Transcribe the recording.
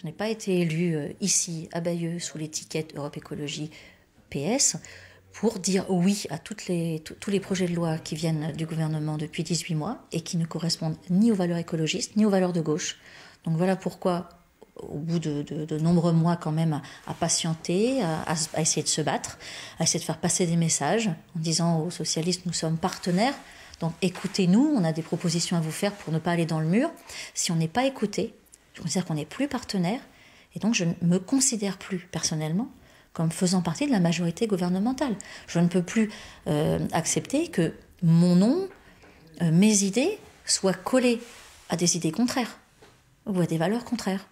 Je n'ai pas été élu euh, ici, à Bayeux, sous l'étiquette Europe Écologie PS, pour dire oui à toutes les, tous les projets de loi qui viennent du gouvernement depuis 18 mois et qui ne correspondent ni aux valeurs écologistes, ni aux valeurs de gauche. Donc voilà pourquoi, au bout de, de, nombreux mois quand même, à, patienter, à, à, essayer de se battre, à essayer de faire passer des messages en disant aux socialistes, nous sommes partenaires, donc écoutez-nous, on a des propositions à vous faire pour ne pas aller dans le mur. Si on n'est pas écouté, je considère qu'on n'est plus partenaire et donc je ne me considère plus personnellement comme faisant partie de la majorité gouvernementale. Je ne peux plus euh, accepter que mon nom, euh, mes idées soient collées à des idées contraires ou à des valeurs contraires.